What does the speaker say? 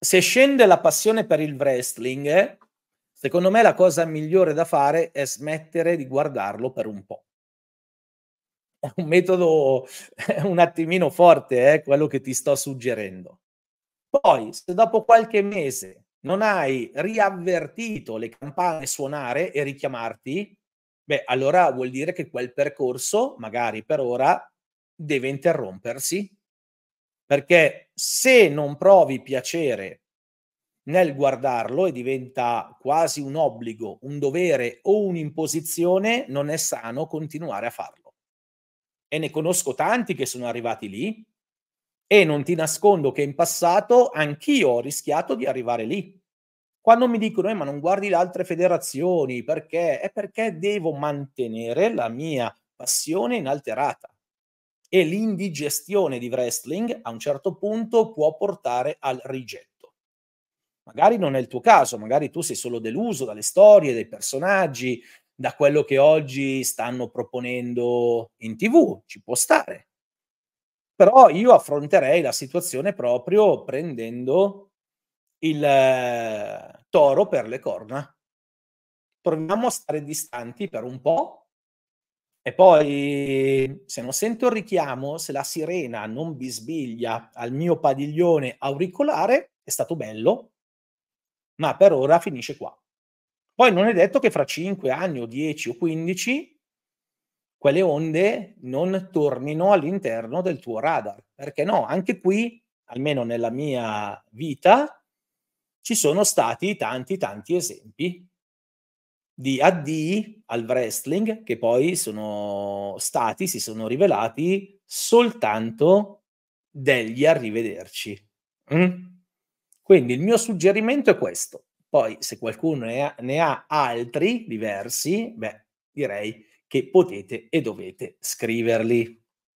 se scende la passione per il wrestling, secondo me la cosa migliore da fare è smettere di guardarlo per un po'. È un metodo un attimino forte, eh, quello che ti sto suggerendo. Poi, se dopo qualche mese non hai riavvertito le campane suonare e richiamarti, beh, allora vuol dire che quel percorso, magari per ora, deve interrompersi perché se non provi piacere nel guardarlo e diventa quasi un obbligo, un dovere o un'imposizione, non è sano continuare a farlo. E ne conosco tanti che sono arrivati lì e non ti nascondo che in passato anch'io ho rischiato di arrivare lì. Quando mi dicono, eh, ma non guardi le altre federazioni, perché? È perché devo mantenere la mia passione inalterata e l'indigestione di wrestling a un certo punto può portare al rigetto. Magari non è il tuo caso, magari tu sei solo deluso dalle storie, dai personaggi, da quello che oggi stanno proponendo in tv, ci può stare. Però io affronterei la situazione proprio prendendo il eh, toro per le corna. Proviamo a stare distanti per un po', e poi, se non sento il richiamo, se la sirena non bisbiglia al mio padiglione auricolare, è stato bello, ma per ora finisce qua. Poi non è detto che fra 5 anni o 10 o 15 quelle onde non tornino all'interno del tuo radar, perché no, anche qui, almeno nella mia vita, ci sono stati tanti tanti esempi di addi al wrestling che poi sono stati, si sono rivelati soltanto degli arrivederci. Mm? Quindi il mio suggerimento è questo. Poi se qualcuno ne ha, ne ha altri diversi, beh, direi che potete e dovete scriverli.